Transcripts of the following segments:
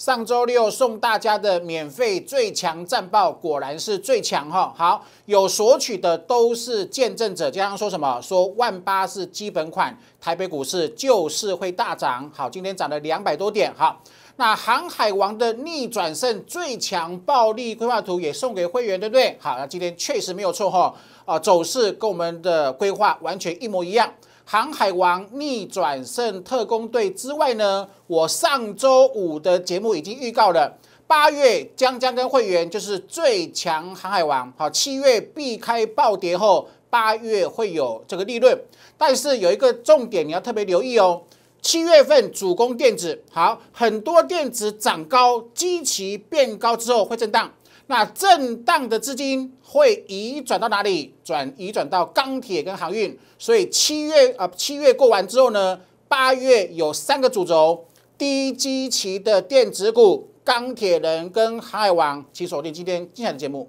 上周六送大家的免费最强战报，果然是最强哈。好，有索取的都是见证者。加上说什么？说万八是基本款，台北股市就是会大涨。好，今天涨了两百多点哈。那航海王的逆转胜最强暴力规划图也送给会员，对不对？好，那今天确实没有错哈。啊，走势跟我们的规划完全一模一样。航海王逆转胜特工队之外呢，我上周五的节目已经预告了。八月将将跟会员就是最强航海王。好，七月避开暴跌后，八月会有这个利润。但是有一个重点你要特别留意哦，七月份主攻电子，好，很多电子涨高，基期变高之后会震荡。那震荡的资金会移转到哪里？转移转到钢铁跟航运。所以七月啊，七月过完之后呢，八月有三个主轴：低基期的电子股、钢铁人跟海网，请锁定今天精彩的节目。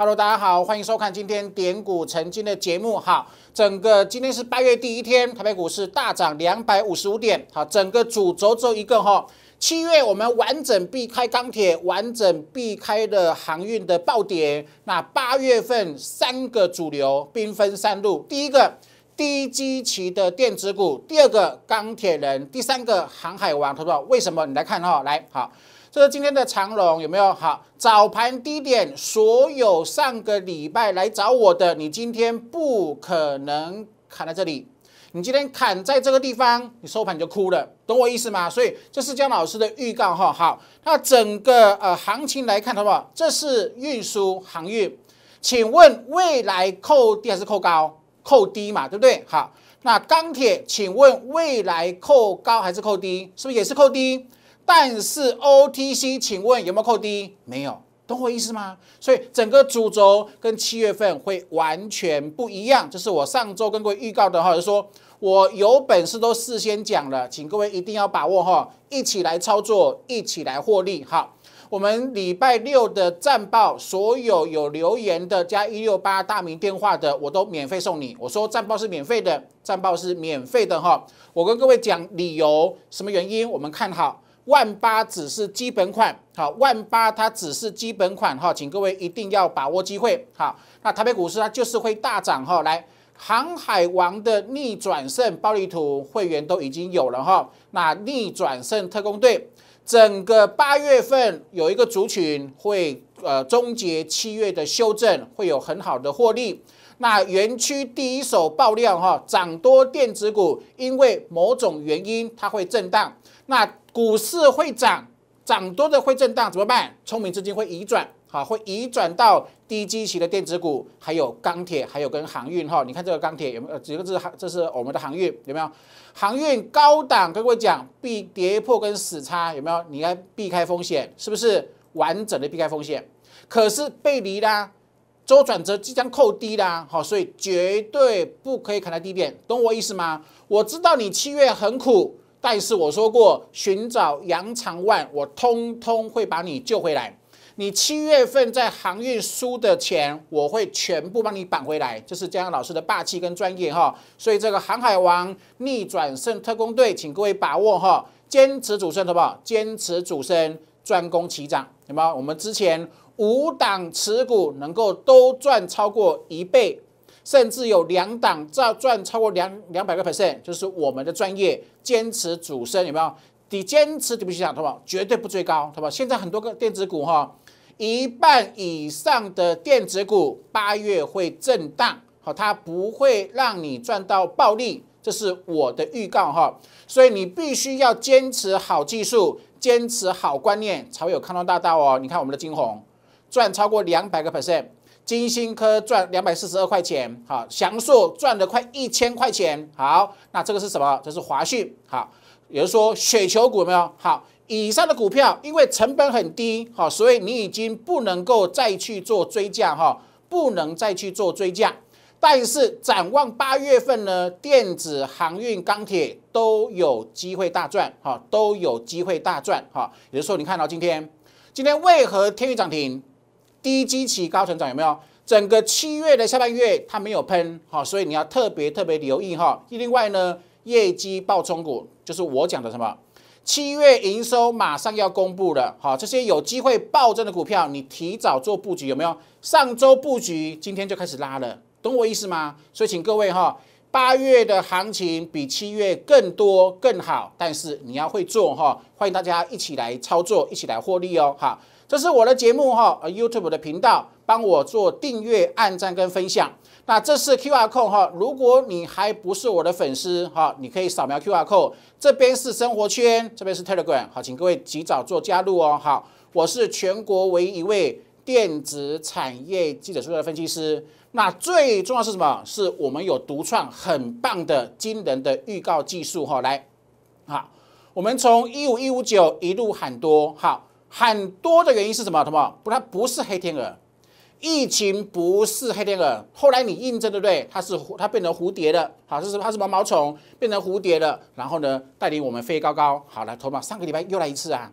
Hello，大家好，欢迎收看今天点股成金的节目。好，整个今天是八月第一天，台北股市大涨两百五十五点。好，整个主轴只有一个哈。七月我们完整避开钢铁，完整避开了航运的爆点。那八月份三个主流兵分三路：第一个低基期的电子股，第二个钢铁人，第三个航海王。好不好？为什么？你来看哈，来好。这是今天的长龙有没有好？早盘低点，所有上个礼拜来找我的，你今天不可能砍在这里。你今天砍在这个地方，你收盘你就哭了，懂我意思吗？所以这是姜老师的预告哈。好，那整个呃行情来看的话，这是运输航运，请问未来扣低还是扣高？扣低嘛，对不对？好，那钢铁，请问未来扣高还是扣低？是不是也是扣低？但是 OTC 请问有没有扣低？没有，懂我意思吗？所以整个主轴跟七月份会完全不一样。这是我上周跟各位预告的哈，就是说我有本事都事先讲了，请各位一定要把握哈，一起来操作，一起来获利哈。我们礼拜六的战报，所有有留言的加一六八大名电话的，我都免费送你。我说战报是免费的，战报是免费的哈。我跟各位讲理由，什么原因？我们看好。万八只是基本款，好，万八它只是基本款，哈，请各位一定要把握机会，好，那台北股市它就是会大涨，哈，来，航海王的逆转胜暴力图会员都已经有了，哈，那逆转胜特工队，整个八月份有一个族群会，呃，终结七月的修正，会有很好的获利，那园区第一手爆料，哈，涨多电子股，因为某种原因它会震荡，那。股市会涨，涨多的会震荡，怎么办？聪明资金会移转，好，会移转到低基期的电子股，还有钢铁，还有跟航运，哈，你看这个钢铁有没有？几个字航，这是我们的航运，有没有？航运高档，跟各位讲，必跌破跟死叉，有没有？你该避开风险，是不是完整的避开风险？可是背离啦，周转折即将扣低啦，好，所以绝对不可以砍在低点，懂我意思吗？我知道你七月很苦。但是我说过，寻找杨长万，我通通会把你救回来。你七月份在航运输的钱，我会全部帮你绑回来。这是江江老师的霸气跟专业哈。所以这个航海王逆转胜特工队，请各位把握哈，坚持主升，好不好？坚持主升，专攻齐涨，那白我们之前五档持股能够都赚超过一倍。甚至有两档赚超过两两百个 percent，就是我们的专业坚持主升，有没有？你坚持底部起涨，懂吗？绝对不追高，懂吗？现在很多个电子股哈，一半以上的电子股八月会震荡，好，它不会让你赚到暴利，这是我的预告哈，所以你必须要坚持好技术，坚持好观念，才会有康庄大道哦。你看我们的金红赚超过两百个 percent。金星科赚两百四十二块钱，好，翔硕赚了快一千块钱，好，那这个是什么？这是华讯，好，也就是说雪球股没有好。以上的股票因为成本很低，好，所以你已经不能够再去做追价，哈，不能再去做追价。但是展望八月份呢，电子、航运、钢铁都有机会大赚，哈，都有机会大赚，哈。也就是说，你看到今天，今天为何天宇涨停？低基期高成长有没有？整个七月的下半月它没有喷，好，所以你要特别特别留意哈。另外呢，业绩暴冲股就是我讲的什么？七月营收马上要公布了，好，这些有机会暴增的股票，你提早做布局有没有？上周布局，今天就开始拉了，懂我意思吗？所以请各位哈，八月的行情比七月更多更好，但是你要会做哈，欢迎大家一起来操作，一起来获利哦，哈。这是我的节目哈，YouTube 的频道，帮我做订阅、按赞跟分享。那这是 QR code 哈，如果你还不是我的粉丝哈，你可以扫描 QR code。这边是生活圈，这边是 Telegram，好，请各位及早做加入哦。好，我是全国唯一一位电子产业记者出来的分析师。那最重要是什么？是我们有独创很棒的惊人的预告技术哈，来，好，我们从一五一五九一路喊多好。很多的原因是什么？什么？不，它不是黑天鹅，疫情不是黑天鹅。后来你印证对不对，它是它变成蝴蝶了，好，这是它是毛毛虫变成蝴蝶了。然后呢，带领我们飞高高。好，来，同发上个礼拜又来一次啊。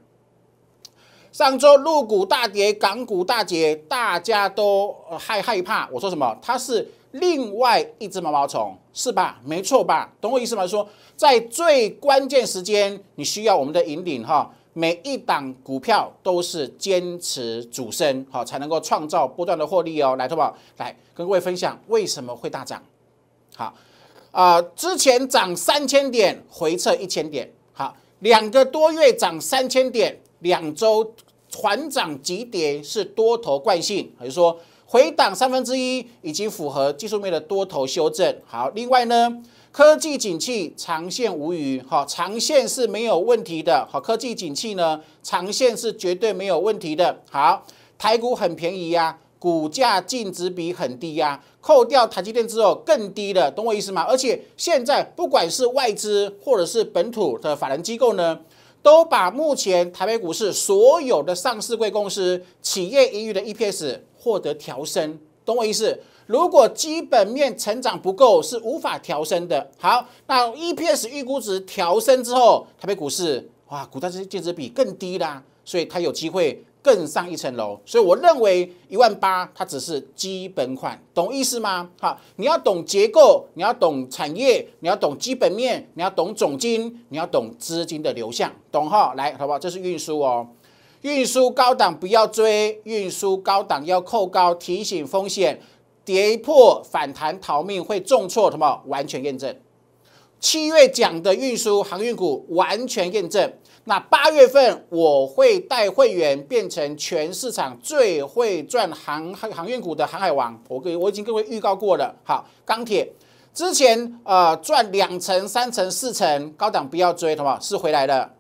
上周入股大跌，港股大跌，大家都害害怕。我说什么？它是另外一只毛毛虫，是吧？没错吧？懂我意思吗？说在最关键时间，你需要我们的引领，哈。每一档股票都是坚持主升，好才能够创造不断的获利哦。来，托宝，来跟各位分享为什么会大涨。好，啊，之前涨三千点回撤一千点，好，两个多月涨三千点，两周缓涨急跌是多头惯性，就是说回档三分之一已经符合技术面的多头修正？好，另外呢？科技景气长线无虞，好，长线是没有问题的。好，科技景气呢，长线是绝对没有问题的。好，台股很便宜呀，股价净值比很低呀，扣掉台积电之后更低了，懂我意思吗？而且现在不管是外资或者是本土的法人机构呢，都把目前台北股市所有的上市贵公司企业盈余的 EPS 获得调升，懂我意思？如果基本面成长不够，是无法调升的。好，那 EPS 预估值调升之后，台北股市哇，股债这些净值比更低啦，所以它有机会更上一层楼。所以我认为一万八它只是基本款，懂意思吗？好，你要懂结构，你要懂产业，你要懂基本面，你要懂总金，你要懂资金的流向，懂哈？来，好不好？这是运输哦，运输高档不要追，运输高档要扣高，提醒风险。跌破反弹逃命会重挫，什么完全验证？七月讲的运输航运股完全验证。那八月份我会带会员变成全市场最会赚航航运股的航海王，我给我已经各位预告过了。好，钢铁之前呃赚两成、三成、四成，高档不要追，什么是回来了？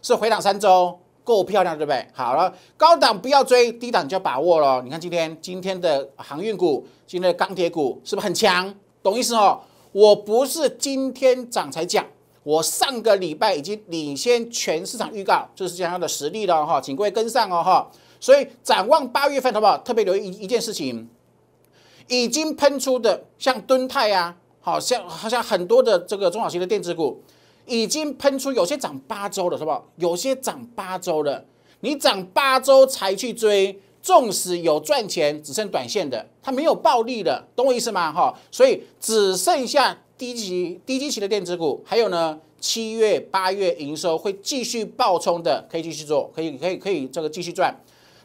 是回档三周。够漂亮，对不对？好了，高档不要追，低档就要把握了。你看今天今天的航运股，今天的钢铁股是不是很强？懂意思哦？我不是今天涨才讲，我上个礼拜已经领先全市场预告，这是这样的实力了哈，请各位跟上哦哈。所以展望八月份，好不好？特别留意一件事情，已经喷出的像敦泰啊，好像好像很多的这个中小型的电子股。已经喷出，有些涨八周了，是不？有些涨八周了，你涨八周才去追，纵使有赚钱，只剩短线的，它没有暴利的，懂我意思吗？哈，所以只剩下低级低级级的电子股，还有呢，七月八月营收会继续暴冲的，可以继续做，可以可以可以这个继续赚。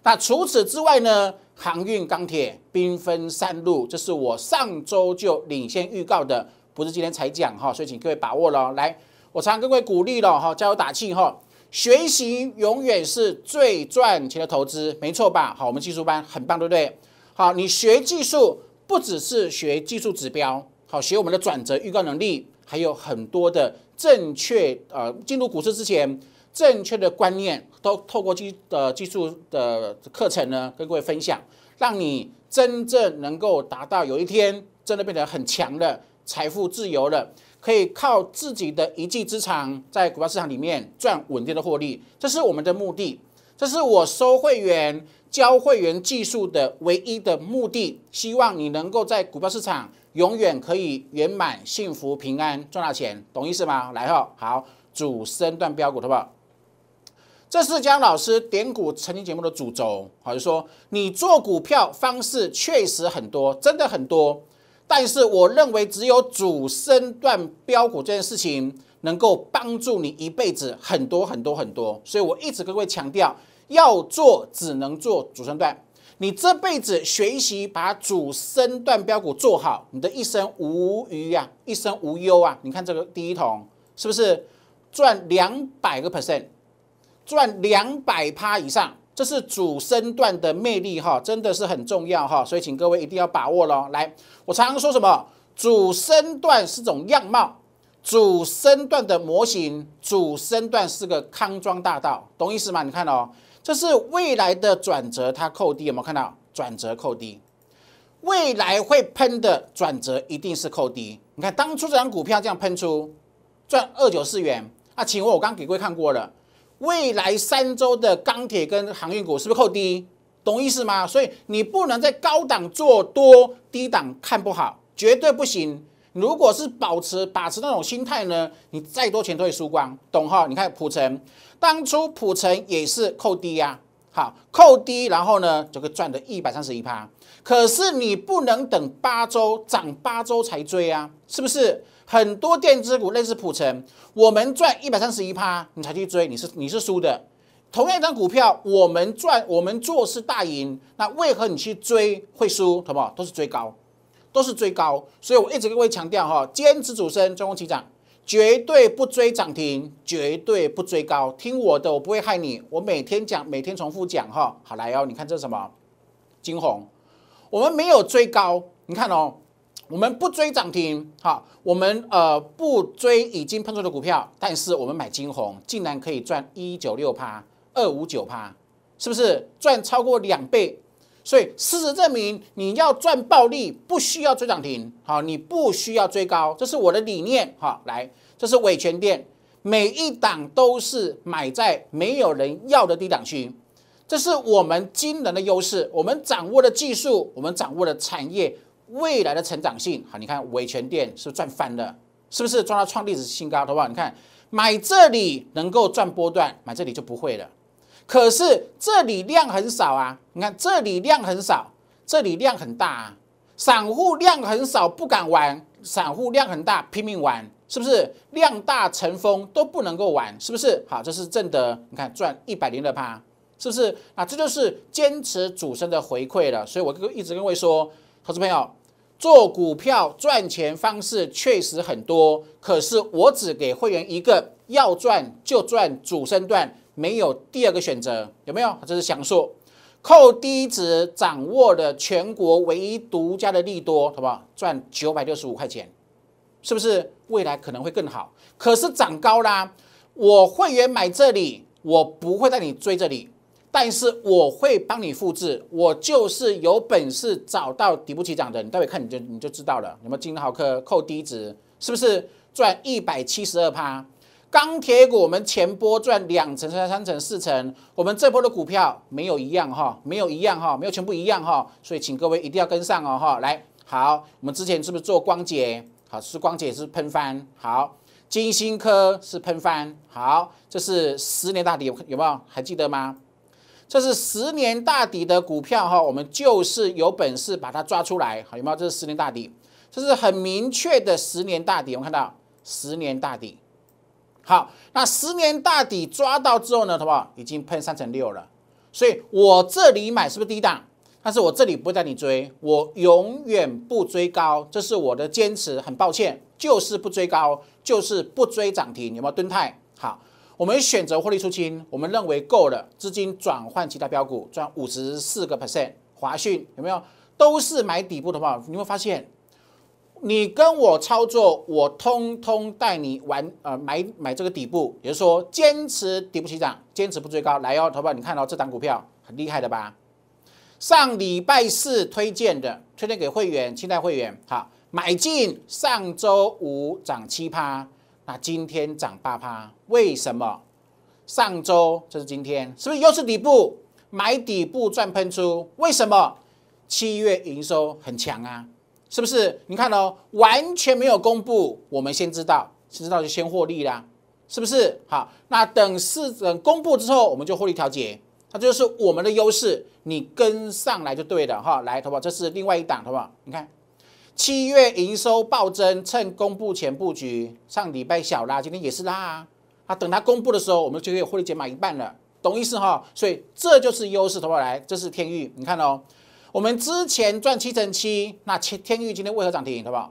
那除此之外呢，航运、钢铁，兵分三路，这是我上周就领先预告的，不是今天才讲哈，所以请各位把握了，来。我常跟各位鼓励了哈，加油打气哈！学习永远是最赚钱的投资，没错吧？好，我们技术班很棒，对不对？好，你学技术不只是学技术指标，好，学我们的转折预告能力，还有很多的正确呃，进入股市之前正确的观念，都透过技的技术的课程呢，跟各位分享，让你真正能够达到有一天真的变得很强了，财富自由了。可以靠自己的一技之长，在股票市场里面赚稳定的获利，这是我们的目的，这是我收会员、教会员技术的唯一的目的。希望你能够在股票市场永远可以圆满、幸福、平安、赚大钱，懂意思吗？来哈，好，主升段标的，好不好？这是姜老师点股成经节目的主轴。好，就说你做股票方式确实很多，真的很多。但是我认为，只有主升段标股这件事情能够帮助你一辈子很多很多很多，所以我一直跟各位强调，要做只能做主升段。你这辈子学习把主升段标股做好，你的一生无余啊，一生无忧啊。你看这个第一桶是不是赚两百个 percent，赚两百趴以上？这是主身段的魅力哈，真的是很重要哈，所以请各位一定要把握喽。来，我常常说什么？主身段是种样貌，主身段的模型，主身段是个康庄大道，懂意思吗？你看哦，这是未来的转折，它扣低有没有看到？转折扣低，未来会喷的转折一定是扣低。你看当初这张股票这样喷出，赚二九四元啊，请问，我刚给位看过了。未来三周的钢铁跟航运股是不是扣低？懂意思吗？所以你不能在高档做多，低档看不好，绝对不行。如果是保持把持那种心态呢，你再多钱都会输光，懂哈？你看普城，当初普城也是扣低呀，好扣低，然后呢就会赚得一百三十一趴。可是你不能等八周涨八周才追呀，是不是？很多电子股类似普成，我们赚一百三十一趴，你才去追，你是你是输的。同样一张股票，我们赚我们做事大赢，那为何你去追会输？什么都是追高，都是追高。所以我一直跟各位强调哈，坚持主升，中攻起涨，绝对不追涨停，绝对不追高。听我的，我不会害你。我每天讲，每天重复讲哈。好来哦，你看这是什么？金红，我们没有追高，你看哦。我们不追涨停，好，我们呃不追已经碰出的股票，但是我们买金红竟然可以赚一九六趴，二五九趴，是不是赚超过两倍？所以事实证明，你要赚暴利不需要追涨停，好，你不需要追高，这是我的理念，好，来，这是维权店，每一档都是买在没有人要的低档区，这是我们惊人的优势，我们掌握的技术，我们掌握的产业。未来的成长性，好，你看维权店是赚翻了，是不是赚到创历史新高？好不好？你看买这里能够赚波段，买这里就不会了。可是这里量很少啊，你看这里量很少，这里量很大，散户量很少不敢玩，散户量很大拼命玩，是不是量大成风都不能够玩？是不是？好，这是正的，你看赚一百零的趴，是不是？啊，这就是坚持主升的回馈了。所以我一直跟各位说，投资朋友。做股票赚钱方式确实很多，可是我只给会员一个，要赚就赚主升段，没有第二个选择，有没有？这是享受，扣低值，掌握的全国唯一独家的利多，好不好？赚九百六十五块钱，是不是？未来可能会更好，可是涨高啦，我会员买这里，我不会带你追这里。但是我会帮你复制，我就是有本事找到底不起涨的，你待会看你就你就知道了。有没有金豪科扣低值？是不是赚一百七十二趴？钢铁股我们前波赚两成、三三成、四成，我们这波的股票没有一样哈，没有一样哈，没有全部一样哈，所以请各位一定要跟上哦哈。来，好，我们之前是不是做光解？好，是光解，是喷翻，好，金星科是喷翻，好，这是十年大底有有没有？还记得吗？这是十年大底的股票哈，我们就是有本事把它抓出来哈，有没有？这是十年大底，这是很明确的十年大底。我们看到十年大底，好，那十年大底抓到之后呢，好不好？已经喷三成六了，所以我这里买是不是低档？但是我这里不会带你追，我永远不追高，这是我的坚持。很抱歉，就是不追高，就是不追涨停，有没有蹲态我们选择获利出清，我们认为够了，资金转换其他标股赚五十四个 percent，华讯有没有？都是买底部的话，你会发现，你跟我操作，我通通带你玩，呃，买买这个底部，也就是说坚持底部起涨，坚持不追高，来哦，投保你看到这档股票很厉害的吧？上礼拜四推荐的，推荐给会员，期待会员好，买进上周五涨七趴。那今天涨八趴，为什么？上周就是今天，是不是又是底部买底部赚喷出？为什么？七月营收很强啊，是不是？你看哦，完全没有公布，我们先知道，先知道就先获利啦，是不是？好，那等市等公布之后，我们就获利调节，那就是我们的优势，你跟上来就对了哈。来，不好？这是另外一档，不好？你看。七月营收暴增，趁公布前布局。上礼拜小拉，今天也是拉啊！啊，等它公布的时候，我们就可以获利减码一半了，懂意思哈？所以这就是优势，好不来，这是天域，你看哦，我们之前赚七成七，那七天域今天为何涨停，好不好？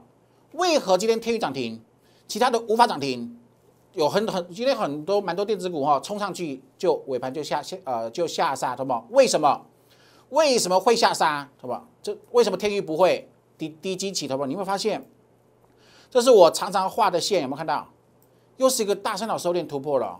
为何今天天域涨停？其他的无法涨停，有很很今天很多蛮多电子股哈，冲上去就尾盘就下下呃就下杀，好不好？为什么？为什么会下杀，好不好？这为什么天域不会？低低基起头吧，你会发现？这是我常常画的线，有没有看到？又是一个大三角收敛突破了，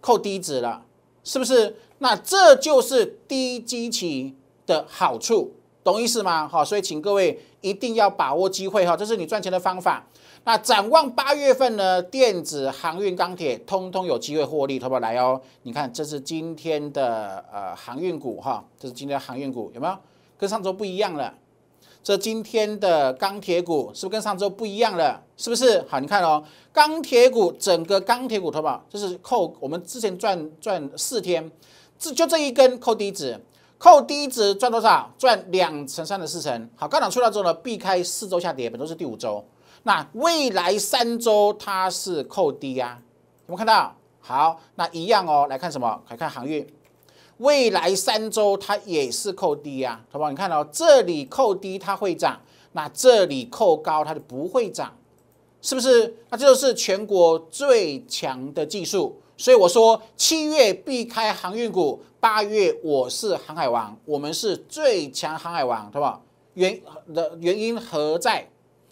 扣低值了，是不是？那这就是低基起的好处，懂意思吗？哈，所以请各位一定要把握机会哈，这是你赚钱的方法。那展望八月份呢？电子、航运、钢铁，通通有机会获利，好不好？来哦，你看这是今天的呃航运股哈，这是今天的航运股，有没有？跟上周不一样了。这今天的钢铁股是不是跟上周不一样了？是不是好？你看哦，钢铁股整个钢铁股头吧，就是扣我们之前赚赚四天，这就这一根扣低值，扣低值赚多少？赚两成三的四成。好，高档出来之后呢，避开四周下跌，本周是第五周。那未来三周它是扣低啊？有没有看到？好，那一样哦。来看什么？来看行运。未来三周它也是扣低啊，好不好？你看到这里扣低它会涨，那这里扣高它就不会涨，是不是？那这就是全国最强的技术。所以我说，七月避开航运股，八月我是航海王，我们是最强航海王，不好？原的原因何在？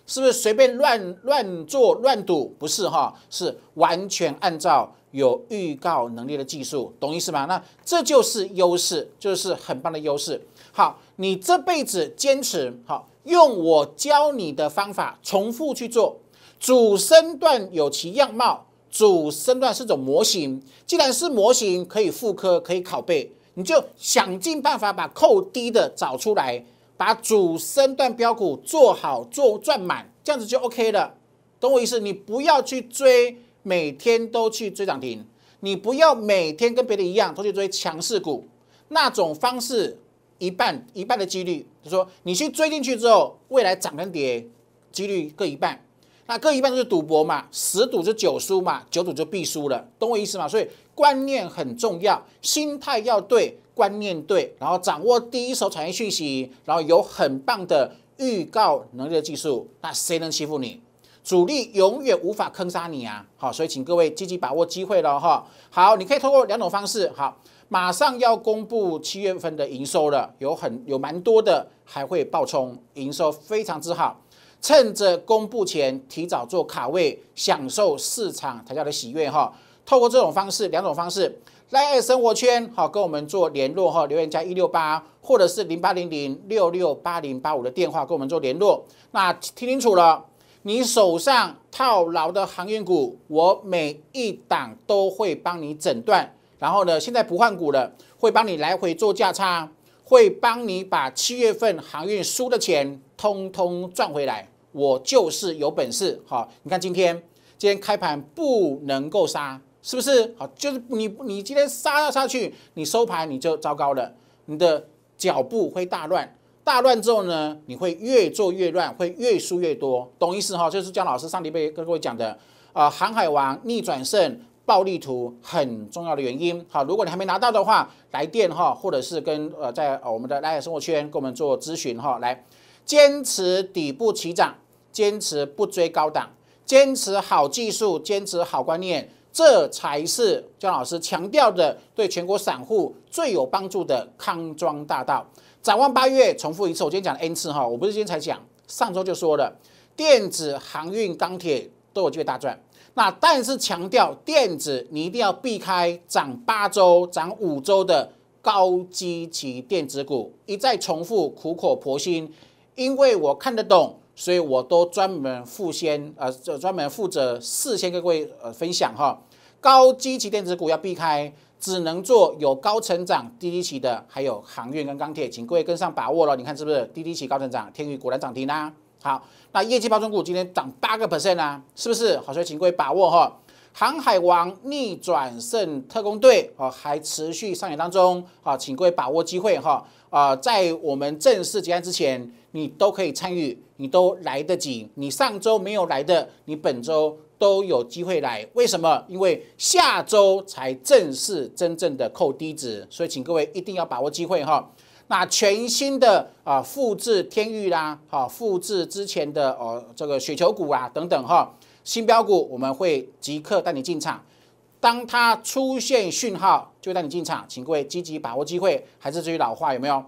是不是随便乱乱做乱赌？不是哈，是完全按照。有预告能力的技术，懂意思吧？那这就是优势，就是很棒的优势。好，你这辈子坚持好，用我教你的方法重复去做。主身段有其样貌，主身段是种模型。既然是模型，可以复刻，可以拷贝。你就想尽办法把扣低的找出来，把主身段标股做好，做赚满，这样子就 OK 了。懂我意思？你不要去追。每天都去追涨停，你不要每天跟别的一样都去追强势股，那种方式一半一半的几率。他说你去追进去之后，未来涨跟跌几率各一半，那各一半都是赌博嘛，十赌就九输嘛，九赌就必输了，懂我意思吗？所以观念很重要，心态要对，观念对，然后掌握第一手产业讯息，然后有很棒的预告能力的技术，那谁能欺负你？主力永远无法坑杀你啊！好，所以请各位积极把握机会了哈，好，你可以通过两种方式。好，马上要公布七月份的营收了，有很有蛮多的还会爆冲，营收非常之好。趁着公布前提早做卡位，享受市场抬轿的喜悦哈！透过这种方式，两种方式来爱生活圈，好，跟我们做联络哈，留言加一六八，或者是零八零零六六八零八五的电话跟我们做联络。那听清楚了。你手上套牢的航运股，我每一档都会帮你诊断。然后呢，现在不换股了，会帮你来回做价差，会帮你把七月份航运输的钱通通赚回来。我就是有本事，好，你看今天，今天开盘不能够杀，是不是？好，就是你，你今天杀要杀去，你收盘你就糟糕了，你的脚步会大乱。大乱之后呢，你会越做越乱，会越输越多，懂意思哈？就是姜老师上礼拜跟各位讲的啊，航海王逆转胜、暴力图很重要的原因。好，如果你还没拿到的话，来电哈，或者是跟呃在我们的拉海生活圈跟我们做咨询哈。来，坚持底部起涨，坚持不追高档，坚持好技术，坚持好观念，这才是姜老师强调的对全国散户最有帮助的康庄大道。展望八月，重复一次，我今天讲 N 次哈，我不是今天才讲，上周就说了，电子、航运、钢铁都有机会大赚。那但是强调电子，你一定要避开涨八周、涨五周的高基期电子股，一再重复，苦口婆心，因为我看得懂，所以我都专门付先呃，就专门负责事先跟各位呃分享哈，高基期电子股要避开。只能做有高成长、低低企的，还有航运跟钢铁，请各位跟上把握了。你看是不是低低企高成长？天宇果然涨停啦。好，那业绩包装股今天涨八个 percent 啦，是不是？好，所以请各位把握哈。航海王、逆转胜、特工队哦，还持续上演当中啊，请各位把握机会哈。啊，在我们正式结案之前，你都可以参与，你都来得及。你上周没有来的，你本周都有机会来。为什么？因为下周才正式真正的扣低值，所以请各位一定要把握机会哈。那全新的啊，复制天域啦，哈，复制之前的哦，这个雪球股啊等等哈，新标股，我们会即刻带你进场。当它出现讯号，就带你进场，请各位积极把握机会。还是这句老话，有没有？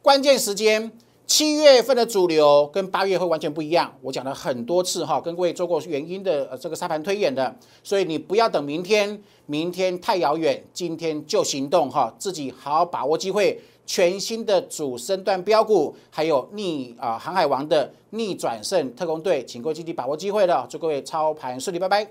关键时间，七月份的主流跟八月会完全不一样。我讲了很多次哈，跟各位做过原因的这个沙盘推演的，所以你不要等明天，明天太遥远，今天就行动哈，自己好好把握机会。全新的主升段标股，还有逆啊航海王的逆转胜特工队，请各位积极把握机会了。祝各位操盘顺利，拜拜。